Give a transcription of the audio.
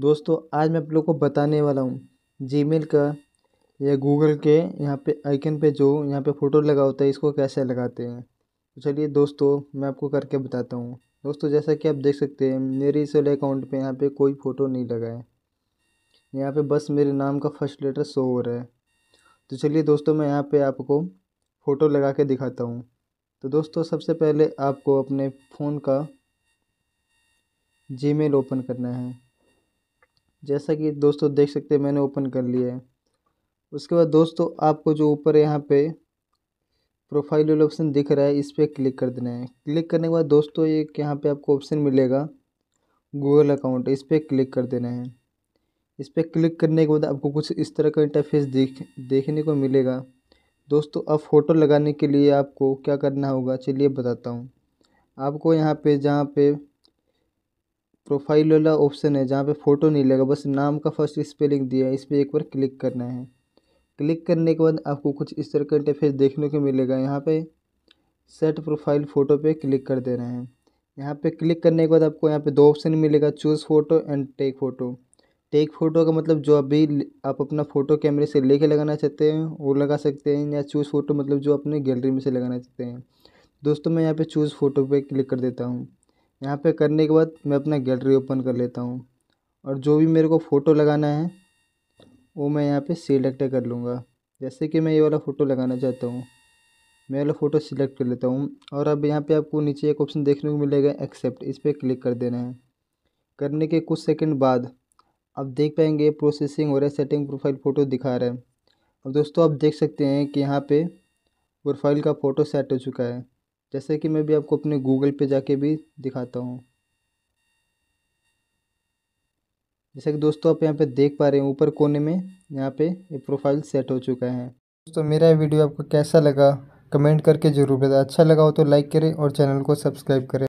दोस्तों आज मैं आप लोग को बताने वाला हूँ जीमेल का या गूगल के यहाँ पे आइकन पे जो यहाँ पे फ़ोटो लगा होता है इसको कैसे लगाते हैं तो चलिए दोस्तों मैं आपको करके बताता हूँ दोस्तों जैसा कि आप देख सकते हैं मेरे इस वाले अकाउंट पे यहाँ पे कोई फ़ोटो नहीं लगा है यहाँ पे बस मेरे नाम का फर्स्ट लेटर शो हो रहा है तो चलिए दोस्तों मैं यहाँ पर आपको फ़ोटो लगा के दिखाता हूँ तो दोस्तों सबसे पहले आपको अपने फ़ोन का जीमेल ओपन करना है जैसा कि दोस्तों देख सकते हैं मैंने ओपन कर लिया है उसके बाद दोस्तों आपको जो ऊपर यहाँ पे प्रोफाइल वाला ऑप्शन दिख रहा है इस पर क्लिक कर देना है क्लिक करने के बाद दोस्तों एक यहाँ पे आपको ऑप्शन मिलेगा गूगल अकाउंट इस पर क्लिक कर देना है इस पर क्लिक करने के बाद आपको कुछ इस तरह का इंटरफेस देख देखने को मिलेगा दोस्तों अब फ़ोटो लगाने के लिए आपको क्या करना होगा चलिए बताता हूँ आपको यहाँ पे जहाँ पे प्रोफाइल वाला ऑप्शन है जहाँ पे फ़ोटो नहीं लगा बस नाम का फर्स्ट स्पेलिंग दिया है इस पर एक बार क्लिक करना है क्लिक करने के बाद आपको कुछ इस तरह का इंटरफेस देखने को मिलेगा यहाँ पे सेट प्रोफाइल फ़ोटो पे क्लिक कर देना है यहाँ पे क्लिक करने के बाद आपको यहाँ पे दो ऑप्शन मिलेगा choose photo and take photo take photo का मतलब जो अभी आप अपना फ़ोटो कैमरे से लेके लगाना चाहते हैं वो लगा सकते हैं या चूज़ फ़ोटो मतलब जो अपने गैलरी में से लगाना चाहते हैं दोस्तों मैं यहाँ पर चूज़ फ़ोटो पर क्लिक कर देता हूँ यहाँ पे करने के बाद मैं अपना गैलरी ओपन कर लेता हूँ और जो भी मेरे को फ़ोटो लगाना है वो मैं यहाँ पे सिलेक्ट कर लूँगा जैसे कि मैं ये वाला फ़ोटो लगाना चाहता हूँ मैं वाला फ़ोटो सिलेक्ट कर लेता हूँ और अब यहाँ पे आपको नीचे एक ऑप्शन देखने को मिलेगा एक्सेप्ट इस पर क्लिक कर देना है करने के कुछ सेकेंड बाद आप देख पाएंगे प्रोसेसिंग हो रहा है सेटिंग प्रोफाइल फ़ोटो दिखा रहा है और दोस्तों आप देख सकते हैं कि यहाँ पर प्रोफाइल का फ़ोटो सेट हो चुका है जैसे कि मैं भी आपको अपने गूगल पे जाके भी दिखाता हूँ जैसे कि दोस्तों आप यहाँ पे देख पा रहे हैं ऊपर कोने में यहाँ पे ये प्रोफाइल सेट हो चुका है दोस्तों मेरा वीडियो आपको कैसा लगा कमेंट करके ज़रूर बताए अच्छा लगा हो तो लाइक करें और चैनल को सब्सक्राइब करें